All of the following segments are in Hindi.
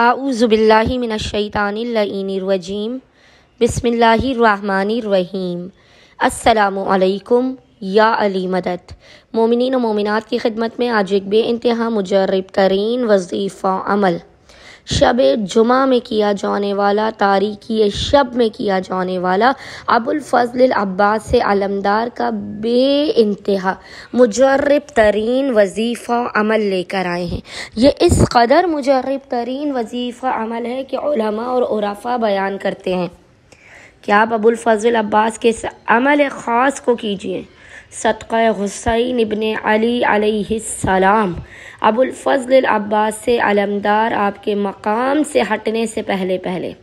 आऊज़बिल्लिमिनशैतानरजीम बसमीम असलकम या अली मदद मोमिन मोमिनत की खिदमत में आज एक बे इंतहा मुजरब तरीन वजीफ़ा अमल शब जुमा में किया जाने वाला तारीखी शब में किया जाने वाला अबुलफल अब्बास का बे इंतहा मुजरब तरीन वजीफ़ा अमल लेकर आए हैं ये इस कदर मुजरब तरीन वजीफ़ा अमल है कि उलमा और उराफा बयान करते हैं क्या आप अबुलफल अब्बास के इस अमल ख़ास को कीजिए सदक़ हुसैन इबन अली सलाम अबुलफ़ल अब्बास से अलमदार आपके मकाम से हटने से पहले पहले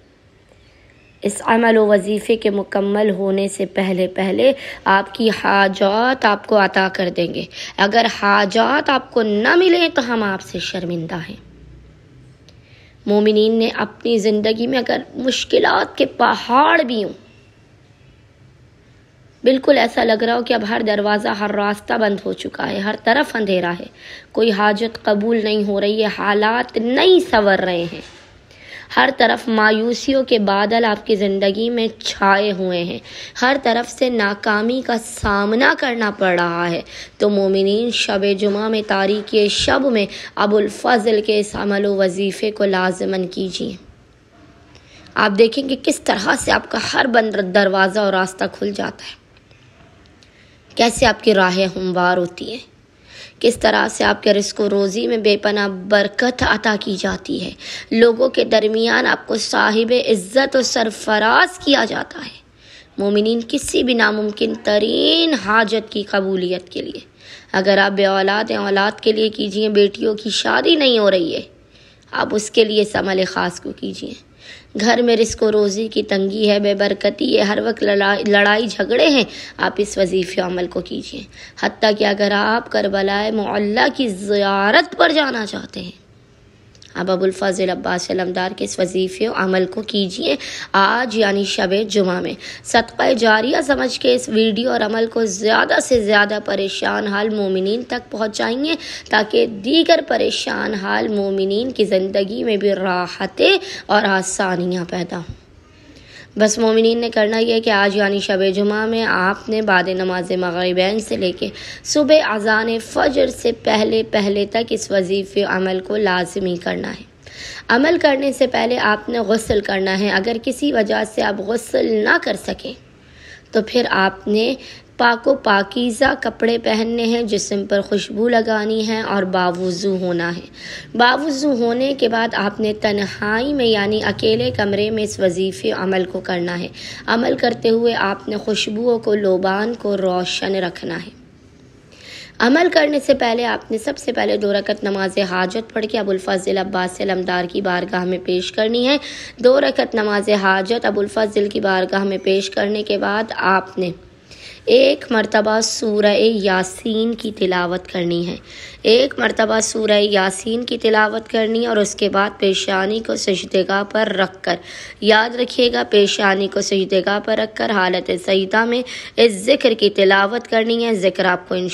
इस अमल वजीफ़े के मुकम्मल होने से पहले पहले आपकी हाजात आपको अता कर देंगे अगर हाजात आपको न मिलें तो हम आपसे शर्मिंदा हैं मोमिन ने अपनी ज़िंदगी में अगर मुश्किल के पहाड़ भी हों बिल्कुल ऐसा लग रहा हो कि अब हर दरवाज़ा हर रास्ता बंद हो चुका है हर तरफ अंधेरा है कोई हाजत कबूल नहीं हो रही है हालात नहीं संवर रहे हैं हर तरफ मायूसियों के बादल आपकी ज़िंदगी में छाए हुए हैं हर तरफ से नाकामी का सामना करना पड़ रहा है तो मोमिन शब जुमा में तारीख शब में अबुलफ़ल के इस अमल वजीफ़े को लाजमन कीजिए आप देखेंगे किस तरह से आपका हर बंद दरवाज़ा और रास्ता खुल जाता है कैसे आपकी राहें हमवार होती हैं किस तरह से आपके रिस्क रोज़ी में बेपना बरकत अता की जाती है लोगों के दरमियान आपको साहिब इज़्ज़त और सरफराज किया जाता है मोमिन किसी भी नामुमकिन तरीन हाजत की कबूलियत के लिए अगर आप बे औलाद औलाद के लिए कीजिए बेटियों की शादी नहीं हो रही है आप उसके लिए समल ख़ास को कीजिए घर में रिस्को रोज़ी की तंगी है बेबरकती है हर वक्त लड़ाई झगड़े हैं आप इस वजीफे अमल को कीजिए हती कि अगर आप करबलाए मोल्ला की ज़्यारत पर जाना चाहते हैं अब अबुलफ़ाजिल अब्बास अलमदार के इस वजीफ़े अमल को कीजिए आज यानी शब जुमा में सदका जारिया समझ के इस वीडियो और अमल को ज़्यादा से ज़्यादा परेशान हाल मोमिन तक पहुँचाइए ताकि दीगर परेशान हाल मोमिन की ज़िंदगी में भी राहतें और आसानियाँ पैदा हों बस मोमिन ने करना यह कि आज यानी शब जुमा में आपने बाद नमाज मगरबैन से लेके सुबह अजान फजर से पहले पहले तक इस वजीफ अमल को लाजमी करना है अमल करने से पहले आपने गसल करना है अगर किसी वजह से आप गसल ना कर सकें तो फिर आपने पाको पाकिज़ा कपड़े पहनने हैं जिसम पर खुशबू लगानी है और बावजू होना है बावजू होने के बाद आपने तन्हाई में यानी अकेले कमरे में इस वजीफ़े अमल को करना है अमल करते हुए आपने खुशबुओं को लोबान को रोशन रखना है अमल करने से पहले आपने सबसे पहले दो रकत नमाज हाजत पढ़ के अबुलफिल अब्बास लमदार की बारगाह में पेश करनी है दो रकत नमाज हाजत अबुलफ़ल की बारगाह में पेश करने के बाद आपने एक मरतबा सूर यासीन की तिलावत करनी है एक मरतबा सूर यासीन की तिलावत करनी है और उसके बाद पेशानी को सजदगा पर रख कर याद रखिएगा पेशानी को सजदगा पर रख कर हालत सईदा में इस ज़िक्र की तिलावत करनी है ज़िक्र आपको इन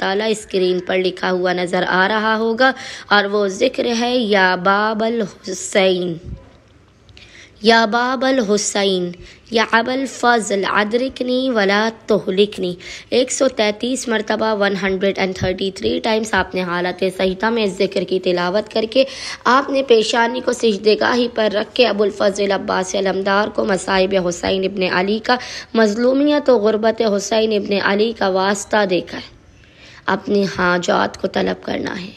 ताला स्क्रीन पर लिखा हुआ नज़र आ रहा होगा और वो ज़िक्र है या बाबल हुसैन या बाबल हुसैन या अबल फजल अदरकनी वला तोहलिकनी एक सौ तैंतीस मरतबा one hundred and thirty three times आपने हालत सहिता में जिक्र की तिलावत करके आपने पेशानी को सजदगाही पर रख के अबुलफल अब्बास अलमदार को मसाइब हुसैन इबन अली का मजलूमियत और गुरबत हुसैन इबन अली का वास्ता देकर अपने हाजात को तलब करना है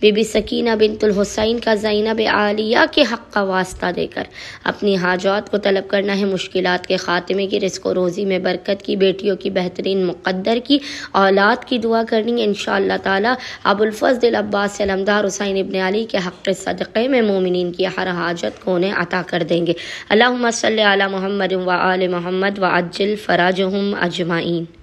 बीबी सकीना बिनतुल हुसैन का जैनब आलिया के हक़ का वास्ता देकर अपनी हाजात को तलब करना है मुश्किल के ख़ात्मे की रिस्क व रोज़ी में बरकत की बेटियों की बेहतरीन मुकदर की औलाद की दुआ करनी है इन ताला अब्बास अलमदार हुसैन इबन अली के हक़ सदक़े में मोमिन की हर हाजत को उन्हें अता कर देंगे अल्लाह सल मोहम्मद व आल मोहम्मद व अज्जल फ़राज अजमाइन